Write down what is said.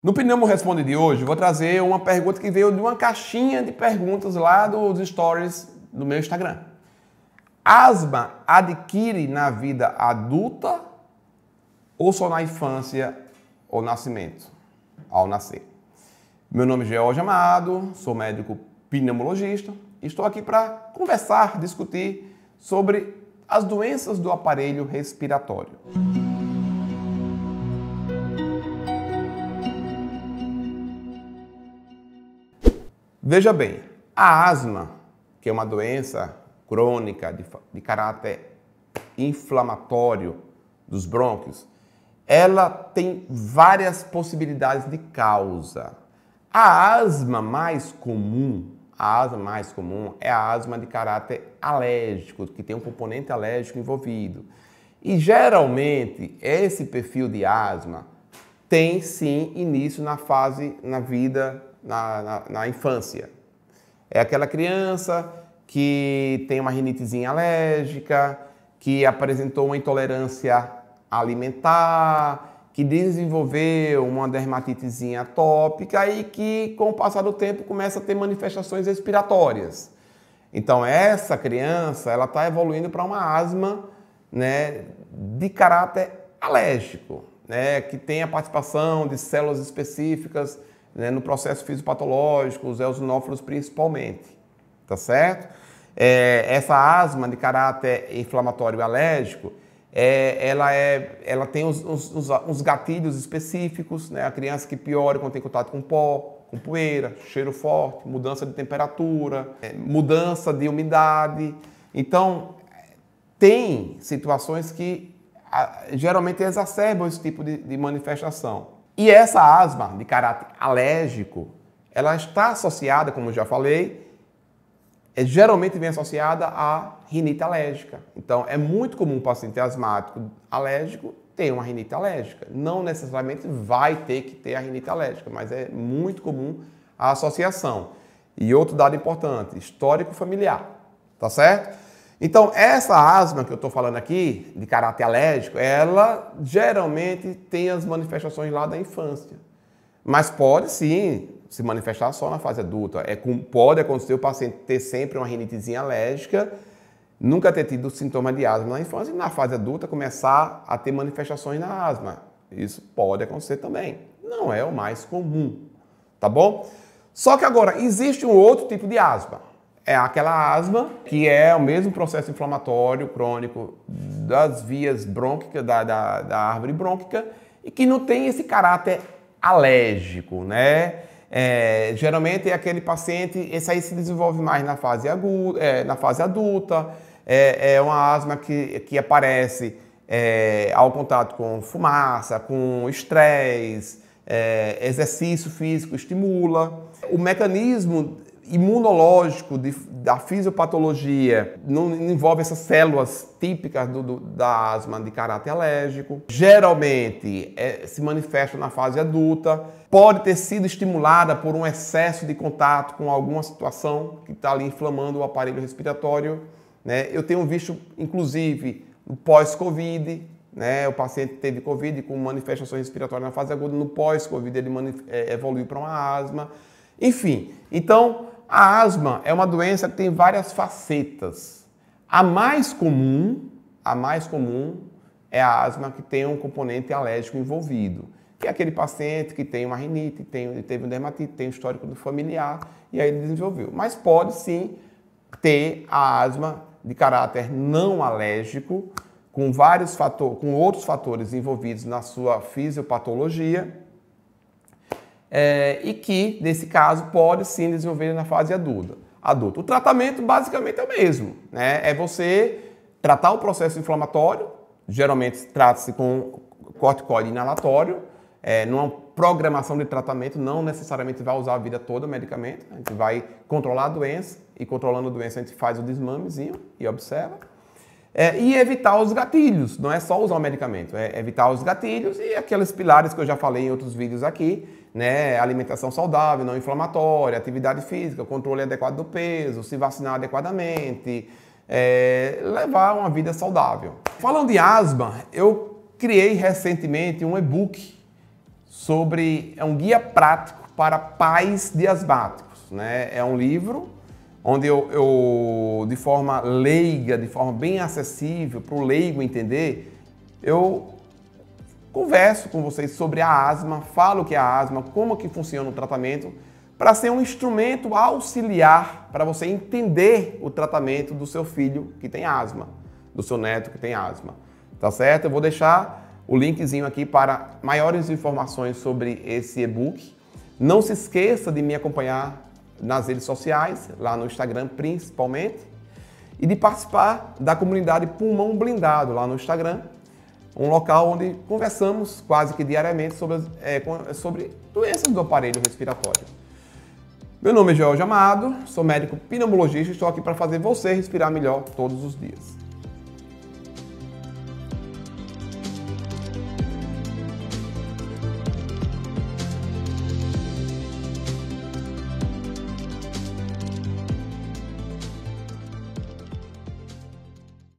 No Pneumo Responde de hoje, vou trazer uma pergunta que veio de uma caixinha de perguntas lá dos stories do meu Instagram. Asma adquire na vida adulta ou só na infância ou nascimento, ao nascer? Meu nome é George Amado, sou médico pneumologista e estou aqui para conversar, discutir sobre as doenças do aparelho respiratório. Veja bem, a asma, que é uma doença crônica de, de caráter inflamatório dos brônquios, ela tem várias possibilidades de causa. A asma mais comum, a asma mais comum é a asma de caráter alérgico, que tem um componente alérgico envolvido. E geralmente esse perfil de asma tem sim início na fase na vida na, na, na infância. É aquela criança que tem uma rinitezinha alérgica, que apresentou uma intolerância alimentar, que desenvolveu uma dermatitezinha atópica e que, com o passar do tempo, começa a ter manifestações respiratórias. Então, essa criança ela está evoluindo para uma asma né, de caráter alérgico, né, que tem a participação de células específicas né, no processo fisiopatológico, os eosinófilos principalmente, tá certo? É, essa asma de caráter inflamatório alérgico, é, ela, é, ela tem uns, uns, uns, gatilhos específicos, né? A criança que piora quando tem contato com pó, com poeira, cheiro forte, mudança de temperatura, é, mudança de umidade. Então, tem situações que a, geralmente exacerbam esse tipo de, de manifestação. E essa asma de caráter alérgico, ela está associada, como já falei, é, geralmente vem associada à rinite alérgica. Então, é muito comum um paciente asmático alérgico ter uma rinite alérgica. Não necessariamente vai ter que ter a rinite alérgica, mas é muito comum a associação. E outro dado importante, histórico familiar, tá certo? Então, essa asma que eu estou falando aqui, de caráter alérgico, ela geralmente tem as manifestações lá da infância. Mas pode sim se manifestar só na fase adulta. É com, pode acontecer o paciente ter sempre uma rinitezinha alérgica, nunca ter tido sintoma de asma na infância e na fase adulta começar a ter manifestações na asma. Isso pode acontecer também. Não é o mais comum, tá bom? Só que agora existe um outro tipo de asma é aquela asma, que é o mesmo processo inflamatório crônico das vias brônquicas, da, da, da árvore brônquica, e que não tem esse caráter alérgico, né? É, geralmente é aquele paciente, esse aí se desenvolve mais na fase, aguda, é, na fase adulta, é, é, uma asma que, que aparece é, ao contato com fumaça, com estresse, é, exercício físico estimula. O mecanismo imunológico de, da fisiopatologia, não, envolve essas células típicas do, do, da asma de caráter alérgico. Geralmente é, se manifesta na fase adulta, pode ter sido estimulada por um excesso de contato com alguma situação que está ali inflamando o aparelho respiratório. Né? Eu tenho visto, inclusive, pós-Covid, né? O paciente teve Covid com manifestações respiratórias na fase aguda, no pós-Covid ele é, evoluiu para uma asma. Enfim, então a asma é uma doença que tem várias facetas. A mais comum, a mais comum é a asma que tem um componente alérgico envolvido, que é aquele paciente que tem uma rinite, tem, teve um dermatite, tem um histórico do familiar e aí ele desenvolveu. Mas pode sim ter a asma de caráter não alérgico, com vários fatores, com outros fatores envolvidos na sua fisiopatologia é, e que, nesse caso, pode sim desenvolver na fase adulta. adulta. O tratamento basicamente é o mesmo, né? É você tratar o processo inflamatório, geralmente trata-se com corticoide inalatório, é, numa programação de tratamento, não necessariamente vai usar a vida toda o medicamento, a gente vai controlar a doença e controlando a doença a gente faz o desmamezinho e observa. É, e evitar os gatilhos, não é só usar o medicamento, é evitar os gatilhos e aqueles pilares que eu já falei em outros vídeos aqui, né? Alimentação saudável, não inflamatória, atividade física, controle adequado do peso, se vacinar adequadamente, é, levar uma vida saudável. Falando de asma, eu criei recentemente um e-book sobre. é um guia prático para pais de asmáticos, né? É um livro onde eu, eu de forma leiga, de forma bem acessível para o leigo entender, eu converso com vocês sobre a asma, falo o que é a asma, como que funciona o tratamento, para ser um instrumento auxiliar para você entender o tratamento do seu filho que tem asma, do seu neto que tem asma. Tá certo? Eu vou deixar o linkzinho aqui para maiores informações sobre esse e-book. Não se esqueça de me acompanhar nas redes sociais, lá no Instagram principalmente, e de participar da comunidade Pulmão Blindado lá no Instagram, um local onde conversamos quase que diariamente sobre, é, sobre doenças do aparelho respiratório. Meu nome é Joel Amado, sou médico pneumologista e estou aqui para fazer você respirar melhor todos os dias.